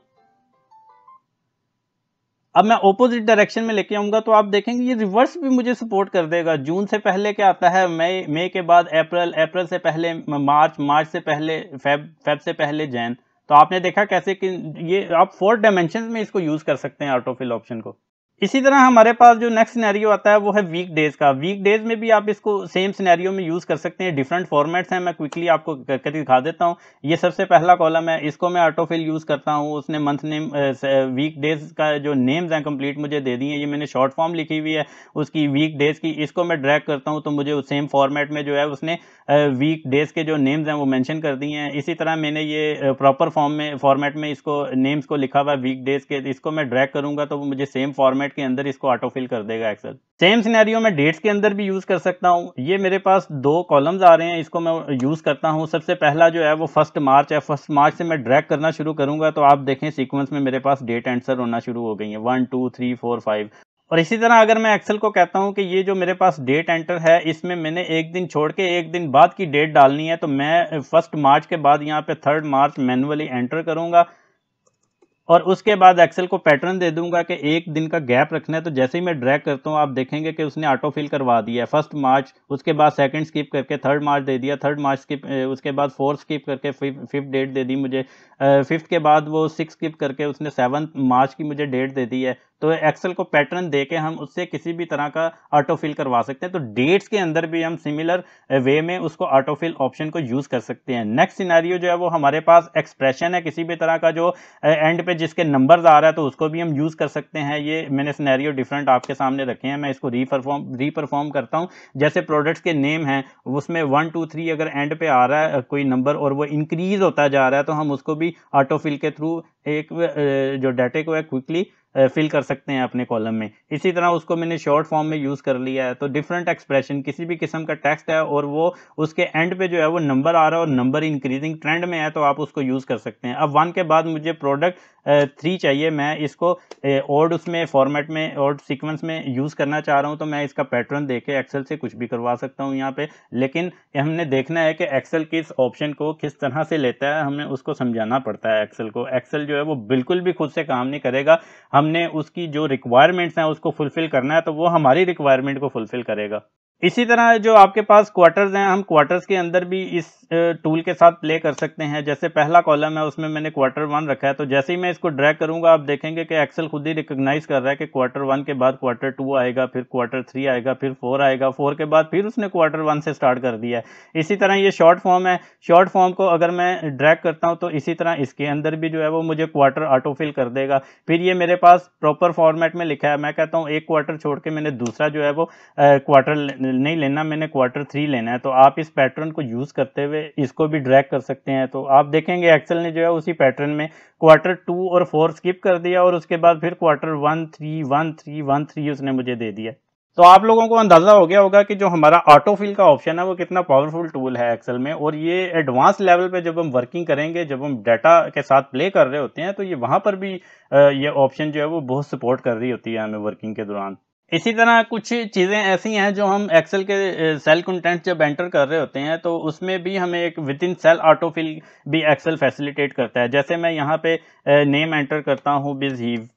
अब मैं ऑपोजिट डायरेक्शन में लेके आऊँगा तो आप देखेंगे ये रिवर्स भी मुझे सपोर्ट कर देगा जून से पहले क्या आता है मई मई के बाद अप्रैल अप्रैल से पहले मार्च मार्च से पहले फेब फेब से पहले जैन तो आपने देखा कैसे कि ये आप फोर्थ डायमेंशन में इसको यूज़ कर सकते हैं ऑटोफिल ऑप्शन को इसी तरह हमारे पास जो नेक्स्ट सिनेरियो आता है वो है वीक डेज का वीक डेज में भी आप इसको सेम सिनेरियो में यूज़ कर सकते हैं डिफरेंट फॉर्मेट्स हैं मैं क्विकली आपको करके दिखा देता हूँ ये सबसे पहला कॉलम है इसको मैं ऑटोफिल यूज़ करता हूँ उसने मंथ नेम वीक डेज का जो नेम्स हैं कंप्लीट मुझे दे दिए ये मैंने शॉर्ट फॉर्म लिखी हुई है उसकी वीक डेज की इसको मैं ड्रैक करता हूँ तो मुझे सेम फॉर्मेट में जो है उसने वीक डेज के जो नेम्स हैं वो मैंशन कर दिए हैं इसी तरह मैंने ये प्रॉपर फॉर्म में फॉर्मेट में इसको नेम्स को लिखा हुआ है वीक डेज के इसको मैं ड्रैक करूंगा तो मुझे सेम फॉर्मेट फॉर्मेट के अंदर इसको ऑटो फिल कर देगा एक्सेल सेम सिनेरियो में डेट्स के अंदर भी यूज़ कर सकता हूँ ये मेरे पास दो कॉलम्स आ रहे हैं इसको मैं यूज़ करता हूँ सबसे पहला जो है वो फर्स्ट मार्च है फर्स्ट मार्च से मैं ड्रैग करना शुरू करूंगा तो आप देखें सीक्वेंस में मेरे पास डेट एंसर होना शुरू हो गई है one two three four five और इसी तरह अगर मैं एक्सेल को कहता हूं कि ये जो मेरे पास डेट एंटर है इसमें मैंने एक दिन छोड़ के एक दिन बाद की डेट डालनी है तो मैं फर्स्ट मार्च के बाद यहाँ पे थर्ड मार्च मैन्युअली एंटर करूंगा और उसके बाद एक्सेल को पैटर्न दे दूंगा कि एक दिन का गैप रखना है तो जैसे ही मैं ड्रैग करता हूँ आप देखेंगे कि उसने ऑटो फिल करवा दिया है फर्स्ट मार्च उसके बाद सेकंड स्किप करके थर्ड मार्च दे दिया थर्ड मार्च स्किप उसके बाद फोर्थ स्किप करके फिफ्थ डेट दे दी मुझे फिफ्थ के बाद वो सिक्स स्किप करके उसने सेवन्थ मार्च की मुझे डेट दे दी है तो एक्सेल को पैटर्न दे के हम उससे किसी भी तरह का ऑटोफिल करवा सकते हैं तो डेट्स के अंदर भी हम सिमिलर वे में उसको ऑटोफिल ऑप्शन को यूज़ कर सकते हैं नेक्स्ट सिनेरियो जो है वो हमारे पास एक्सप्रेशन है किसी भी तरह का जो एंड पे जिसके नंबर्स आ रहा है तो उसको भी हम यूज़ कर सकते हैं ये मैंने सिनेरियो डिफरेंट आपके सामने रखे हैं मैं इसको रीपरफॉर्म रीपरफॉर्म करता हूँ जैसे प्रोडक्ट्स के नेम हैं उसमें वन टू थ्री अगर एंड पे आ रहा है कोई नंबर और वो इंक्रीज़ होता जा रहा है तो हम उसको भी ऑटोफिल के थ्रू एक जो डाटे को है क्विकली फिल कर सकते हैं अपने कॉलम में इसी तरह उसको मैंने शॉर्ट फॉर्म में यूज़ कर लिया है तो डिफरेंट एक्सप्रेशन किसी भी किस्म का टेक्स्ट है और वो उसके एंड पे जो है वो नंबर आ रहा है और नंबर इंक्रीजिंग ट्रेंड में है तो आप उसको यूज़ कर सकते हैं अब वन के बाद मुझे प्रोडक्ट थ्री चाहिए मैं इसको और उसमें फॉर्मेट में और सीक्वेंस में यूज़ करना चाह रहा हूँ तो मैं इसका पैटर्न दे के एक्सेल से कुछ भी करवा सकता हूँ यहाँ पे लेकिन हमने देखना है कि एक्सेल किस ऑप्शन को किस तरह से लेता है हमें उसको समझाना पड़ता है एक्सेल को एक्सेल जो है वो बिल्कुल भी खुद से काम नहीं करेगा हमने उसकी जो रिक्वायरमेंट्स हैं उसको फुलफ़िल करना है तो वो हमारी रिक्वायरमेंट को फुलफ़िल करेगा इसी तरह जो आपके पास क्वार्टर्स हैं हम क्वार्टर्स के अंदर भी इस टूल के साथ प्ले कर सकते हैं जैसे पहला कॉलम है उसमें मैंने क्वार्टर वन रखा है तो जैसे ही मैं इसको ड्रैग करूंगा आप देखेंगे कि एक्सेल खुद ही रिकग्नाइज कर रहा है कि क्वार्टर वन के बाद क्वार्टर टू आएगा फिर क्वार्टर थ्री आएगा फिर फोर आएगा फोर के बाद फिर उसने क्वार्टर वन से स्टार्ट कर दिया है इसी तरह ये शॉर्ट फॉर्म है शॉर्ट फॉर्म को अगर मैं ड्रैक करता हूँ तो इसी तरह इसके अंदर भी जो है वो मुझे क्वार्टर ऑटोफिल कर देगा फिर ये मेरे पास प्रॉपर फॉर्मेट में लिखा है मैं कहता हूँ एक क्वार्टर छोड़ के मैंने दूसरा जो है वो क्वार्टर नहीं लेना मैंने क्वार्टर थ्री लेना है तो आप इस पैटर्न को यूज़ करते हुए इसको भी ड्रैग कर सकते हैं तो आप देखेंगे एक्सेल ने जो है उसी पैटर्न में क्वार्टर टू और फोर स्किप कर दिया और उसके बाद फिर quarter one three one three one three उसने मुझे दे दिया तो आप लोगों को अंदाजा हो गया होगा कि जो हमारा ऑटोफिल का ऑप्शन है वो कितना पावरफुल टूल है एक्सेल में और ये एडवांस लेवल पे जब हम वर्किंग करेंगे जब हम डाटा के साथ प्ले कर रहे होते हैं तो ये वहां पर भी ये ऑप्शन जो है वो बहुत सपोर्ट कर रही होती है हमें वर्किंग के दौरान इसी तरह कुछ चीज़ें ऐसी हैं जो हम एक्सेल के सेल कंटेंट जब एंटर कर रहे होते हैं तो उसमें भी हमें एक विद इन सेल ऑटोफिल भी एक्सेल फैसिलिटेट करता है जैसे मैं यहाँ पे नेम एंटर करता हूँ बिज हीव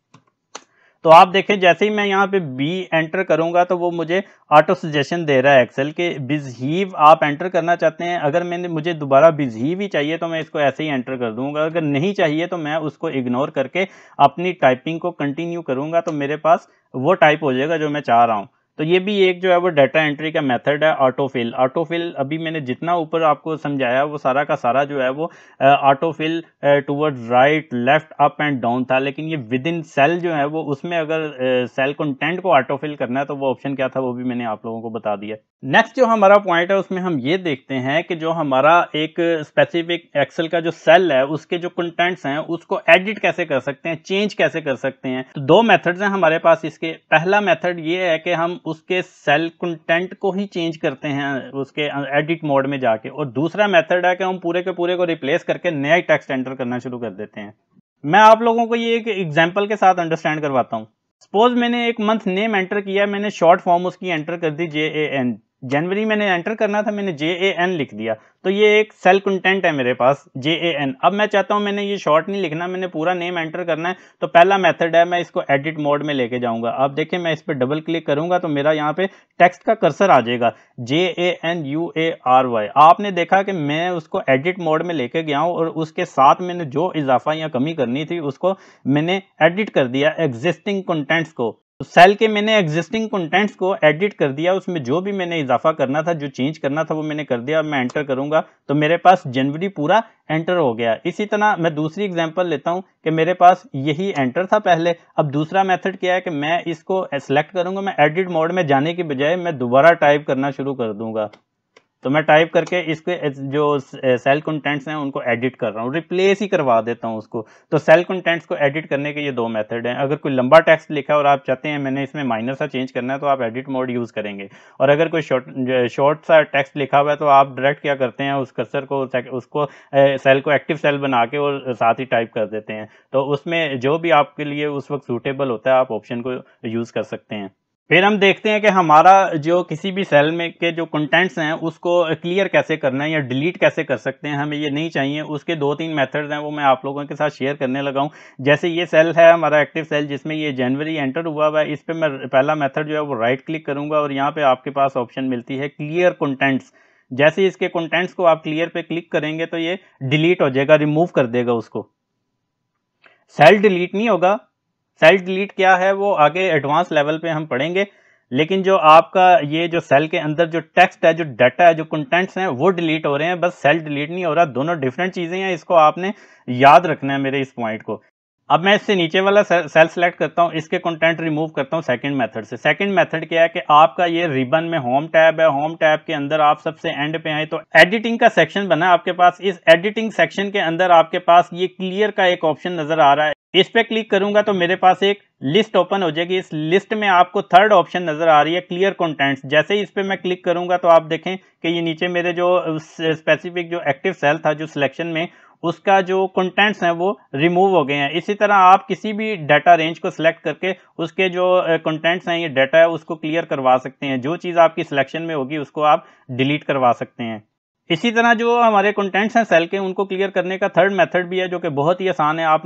तो आप देखें जैसे ही मैं यहाँ पे बी एंटर करूँगा तो वो मुझे ऑटो सजेशन दे रहा है एक्सेल के बिजहीव आप एंटर करना चाहते हैं अगर मैंने मुझे दोबारा बिजहीव ही चाहिए तो मैं इसको ऐसे ही एंटर कर दूंगा अगर नहीं चाहिए तो मैं उसको इग्नोर करके अपनी टाइपिंग को कंटिन्यू करूँगा तो मेरे पास वो टाइप हो जाएगा जो मैं चाह रहा हूँ तो ये भी एक जो है वो डाटा एंट्री का मेथड है ऑटोफिल ऑटोफिल अभी मैंने जितना ऊपर आपको समझाया वो सारा का सारा जो है वो autofill toward right left up and down था लेकिन ये विद इन सेल जो है वो उसमें अगर सेल कंटेंट को ऑटोफिल करना है तो वो ऑप्शन क्या था वो भी मैंने आप लोगों को बता दिया नेक्स्ट जो हमारा पॉइंट है उसमें हम ये देखते हैं कि जो हमारा एक स्पेसिफिक एक्सेल का जो सेल है उसके जो कंटेंट्स हैं उसको एडिट कैसे कर सकते हैं चेंज कैसे कर सकते हैं तो दो मेथड्स हैं हमारे पास इसके पहला मेथड ये है कि हम उसके सेल कंटेंट को ही चेंज करते हैं उसके एडिट मोड में जाके और दूसरा मेथड है कि हम पूरे के पूरे को रिप्लेस करके नया टेक्स्ट एंटर करना शुरू कर देते हैं मैं आप लोगों को ये एक एग्जांपल के साथ अंडरस्टैंड करवाता हूँ सपोज मैंने एक मंथ नेम एंटर किया मैंने शॉर्ट फॉर्म उसकी एंटर कर दी जे ए एन जनवरी मैंने एंटर करना था मैंने जे ए एन लिख दिया तो ये एक सेल कंटेंट है मेरे पास जे ए एन अब मैं चाहता हूँ मैंने ये शॉर्ट नहीं लिखना मैंने पूरा नेम एंटर करना है तो पहला मेथड है मैं इसको एडिट मोड में लेके जाऊंगा अब देखिए मैं इस पर डबल क्लिक करूंगा तो मेरा यहाँ पे टेक्स्ट का कर्सर आ जाएगा J A N U A R Y आपने देखा कि मैं उसको एडिट मोड में लेके गया हूँ और उसके साथ मैंने जो इजाफा या कमी करनी थी उसको मैंने एडिट कर दिया एग्जिस्टिंग कंटेंट्स को तो सेल के मैंने एग्जिस्टिंग कंटेंट्स को एडिट कर दिया उसमें जो भी मैंने इजाफा करना था जो चेंज करना था वो मैंने कर दिया मैं एंटर करूंगा तो मेरे पास जनवरी पूरा एंटर हो गया इसी तरह मैं दूसरी एग्जांपल लेता हूं कि मेरे पास यही एंटर था पहले अब दूसरा मेथड क्या है कि मैं इसको सेलेक्ट करूंगा मैं एडिट मोड में जाने के बजाय मैं दोबारा टाइप करना शुरू कर दूंगा तो मैं टाइप करके इसके जो सेल कंटेंट्स हैं उनको एडिट कर रहा हूँ रिप्लेस ही करवा देता हूँ उसको तो सेल कंटेंट्स को एडिट करने के ये दो मेथड हैं अगर कोई लंबा टेक्स्ट लिखा है और आप चाहते हैं मैंने इसमें माइनर सा चेंज करना है तो आप एडिट मोड यूज़ करेंगे और अगर कोई शॉर्ट शॉर्ट सा टेक्स्ट लिखा हुआ है तो आप डायरेक्ट क्या करते हैं उस कसर को उसको सेल को एक्टिव सेल बना के और साथ ही टाइप कर देते हैं तो उसमें जो भी आपके लिए उस वक्त सूटेबल होता है आप ऑप्शन को यूज़ कर सकते हैं फिर हम देखते हैं कि हमारा जो किसी भी सेल में के जो कंटेंट्स हैं उसको क्लियर कैसे करना है या डिलीट कैसे कर सकते हैं हमें ये नहीं चाहिए उसके दो तीन मेथड्स हैं वो मैं आप लोगों के साथ शेयर करने लगा हूँ जैसे ये सेल है हमारा एक्टिव सेल जिसमें ये जनवरी एंटर हुआ हुआ है इस पर मैं पहला मैथड जो है वो राइट क्लिक करूँगा और यहाँ पर आपके पास ऑप्शन मिलती है क्लियर कंटेंट्स जैसे इसके कंटेंट्स को आप क्लियर पे क्लिक करेंगे तो ये डिलीट हो जाएगा रिमूव कर देगा उसको सेल डिलीट नहीं होगा सेल डिलीट क्या है वो आगे एडवांस लेवल पे हम पढ़ेंगे लेकिन जो आपका ये जो सेल के अंदर जो टेक्स्ट है जो डाटा है जो कंटेंट्स हैं वो डिलीट हो रहे हैं बस सेल डिलीट नहीं हो रहा दोनों डिफरेंट चीज़ें हैं इसको आपने याद रखना है मेरे इस पॉइंट को अब मैं इससे नीचे वाला सेल सेलेक्ट करता हूँ इसके कंटेंट रिमूव करता हूँ सेकंड मेथड से सेकंड मेथड क्या है कि आपका ये रिबन में होम टैब है होम टैब के अंदर आप सबसे एंड पे आए तो एडिटिंग का सेक्शन बना आपके पास इस एडिटिंग सेक्शन के अंदर आपके पास ये क्लियर का एक ऑप्शन नजर आ रहा है इस पे क्लिक करूंगा तो मेरे पास एक लिस्ट ओपन हो जाएगी इस लिस्ट में आपको थर्ड ऑप्शन नजर आ रही है क्लियर कंटेंट्स जैसे ही इस पे मैं क्लिक करूंगा तो आप देखें कि ये नीचे मेरे जो स्पेसिफिक जो एक्टिव सेल था जो सिलेक्शन में उसका जो कंटेंट्स हैं वो रिमूव हो गए हैं इसी तरह आप किसी भी डाटा रेंज को सिलेक्ट करके उसके जो कंटेंट्स हैं ये डाटा है उसको क्लियर करवा सकते हैं जो चीज़ आपकी सिलेक्शन में होगी उसको आप डिलीट करवा सकते हैं इसी तरह जो हमारे कंटेंट्स हैं सेल के उनको क्लियर करने का थर्ड मेथड भी है जो कि बहुत ही आसान है आप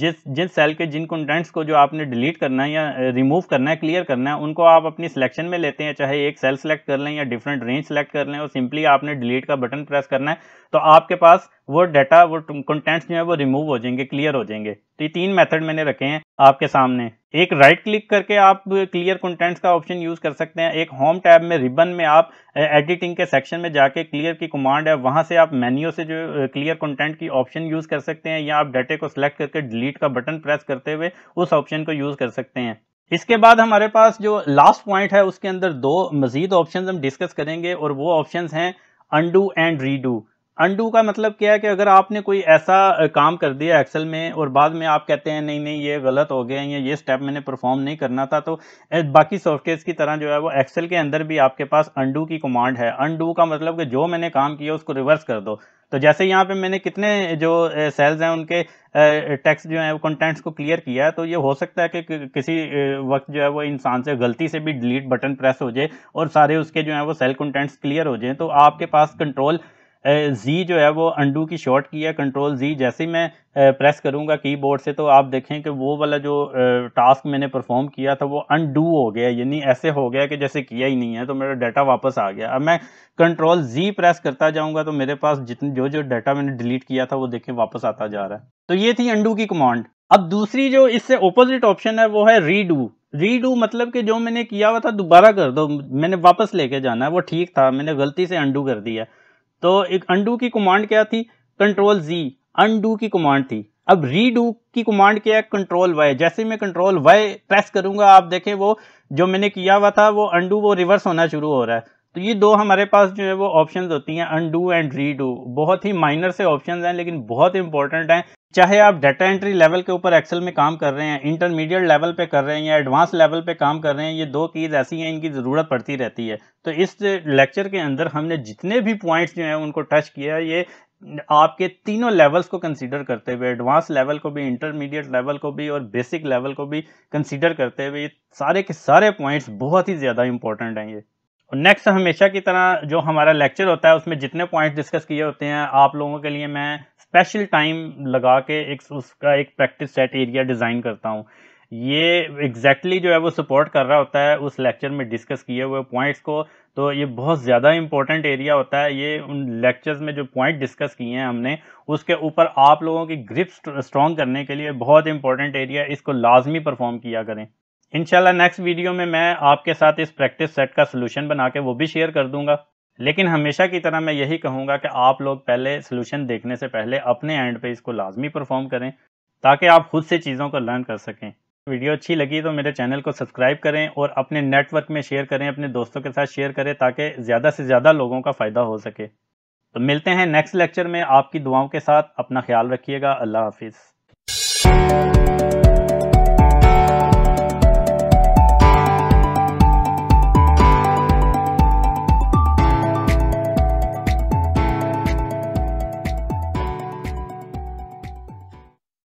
जिस जिस सेल के जिन कंटेंट्स को जो आपने डिलीट करना है या रिमूव करना है क्लियर करना है उनको आप अपनी सिलेक्शन में लेते हैं चाहे एक सेल सेलेक्ट कर लें या डिफरेंट रेंज सेलेक्ट कर लें और सिंपली आपने डिलीट का बटन प्रेस करना है तो आपके पास वो डाटा वो कंटेंट्स जो है वो रिमूव हो जाएंगे क्लियर हो जाएंगे तो ये तीन मेथड मैंने रखे हैं आपके सामने एक राइट क्लिक करके आप क्लियर कंटेंट्स का ऑप्शन यूज़ कर सकते हैं एक होम टैब में रिबन में आप एडिटिंग के सेक्शन में जाके क्लियर की कमांड है वहां से आप मेन्यू से जो क्लियर कंटेंट की ऑप्शन यूज़ कर सकते हैं या आप डाटे को सिलेक्ट करके डिलीट का बटन प्रेस करते हुए उस ऑप्शन को यूज़ कर सकते हैं इसके बाद हमारे पास जो लास्ट पॉइंट है उसके अंदर दो मज़ीद ऑप्शन हम डिस्कस करेंगे और वो ऑप्शन हैं अंडू एंड रीडू अंडू का मतलब क्या है कि अगर आपने कोई ऐसा काम कर दिया एक्सेल में और बाद में आप कहते हैं नहीं नहीं ये गलत हो गया या ये स्टेप मैंने परफॉर्म नहीं करना था तो बाकी सॉफ्टवेयर की तरह जो है वो एक्सेल के अंदर भी आपके पास अंडू की कमांड है अंडू का मतलब कि जो मैंने काम किया उसको रिवर्स कर दो तो जैसे यहाँ पे मैंने कितने जो सेल्स हैं उनके टेक्स्ट जो है वो कंटेंट्स को क्लियर किया तो ये हो सकता है कि किसी वक्त जो है वो इंसान से गलती से भी डिलीट बटन प्रेस हो जाए और सारे उसके जो है वो सेल कंटेंट्स क्लियर हो जाए तो आपके पास कंट्रोल जी जो है वो अंडू की शॉर्ट की है कंट्रोल जी जैसे ही मैं प्रेस करूंगा कीबोर्ड से तो आप देखें कि वो वाला जो टास्क मैंने परफॉर्म किया था वो अनडू हो गया यानी ऐसे हो गया कि जैसे किया ही नहीं है तो मेरा डाटा वापस आ गया अब मैं कंट्रोल जी प्रेस करता जाऊंगा तो मेरे पास जितने जो जो डाटा मैंने डिलीट किया था वो देखें वापस आता जा रहा है तो ये थी अंडू की कमांड अब दूसरी जो इससे ऑपोजिट ऑप्शन है वो है रीडू रीडू मतलब कि जो मैंने किया हुआ था दोबारा कर दो मैंने वापस लेके जाना है वो ठीक था मैंने गलती से अंडू कर दिया तो एक अंडू की कमांड क्या थी कंट्रोल जी अंडू की कमांड थी अब रीडू की कमांड क्या है कंट्रोल वाई जैसे मैं कंट्रोल वाई प्रेस करूंगा आप देखें वो जो मैंने किया हुआ था वो अंडू वो रिवर्स होना शुरू हो रहा है तो ये दो हमारे पास जो है वो ऑप्शंस होती हैं अंडू एंड रीडू बहुत ही माइनर से ऑप्शंस हैं लेकिन बहुत इंपॉर्टेंट हैं चाहे आप डाटा एंट्री लेवल के ऊपर एक्सेल में काम कर रहे हैं इंटरमीडिएट लेवल पे कर रहे हैं या एडवांस लेवल पे काम कर रहे हैं ये दो कीज़ ऐसी हैं इनकी ज़रूरत पड़ती रहती है तो इस लेक्चर के अंदर हमने जितने भी पॉइंट्स जो हैं उनको टच किया ये आपके तीनों लेवल्स को कंसीडर करते हुए एडवांस लेवल को भी इंटरमीडिएट लेवल को भी और बेसिक लेवल को भी कंसीडर करते हुए ये सारे के सारे पॉइंट्स बहुत ही ज़्यादा इंपॉर्टेंट हैं ये नेक्स्ट हमेशा की तरह जो हमारा लेक्चर होता है उसमें जितने पॉइंट डिस्कस किए होते हैं आप लोगों के लिए मैं स्पेशल टाइम लगा के एक उसका एक प्रैक्टिस सेट एरिया डिज़ाइन करता हूँ ये एग्जैक्टली exactly जो है वो सपोर्ट कर रहा होता है उस लेक्चर में डिस्कस किए हुए पॉइंट्स को तो ये बहुत ज़्यादा इंपॉर्टेंट एरिया होता है ये उन लेक्चर्स में जो पॉइंट डिस्कस किए हैं हमने उसके ऊपर आप लोगों की ग्रिप स्ट्रॉन्ग करने के लिए बहुत इंपॉर्टेंट एरिया इसको लाजमी परफॉर्म किया करें इनशाला नेक्स्ट वीडियो में मैं आपके साथ इस प्रैक्टिस सेट का सलूशन बना के वो भी शेयर कर दूंगा लेकिन हमेशा की तरह मैं यही कहूँगा कि आप लोग पहले सलूशन देखने से पहले अपने एंड पे इसको लाजमी परफॉर्म करें ताकि आप खुद से चीज़ों को लर्न कर सकें वीडियो अच्छी लगी तो मेरे चैनल को सब्सक्राइब करें और अपने नेटवर्क में शेयर करें अपने दोस्तों के साथ शेयर करें ताकि ज़्यादा से ज़्यादा लोगों का फ़ायदा हो सके तो मिलते हैं नेक्स्ट लेक्चर में आपकी दुआओं के साथ अपना ख्याल रखिएगा अल्लाह हाफिज़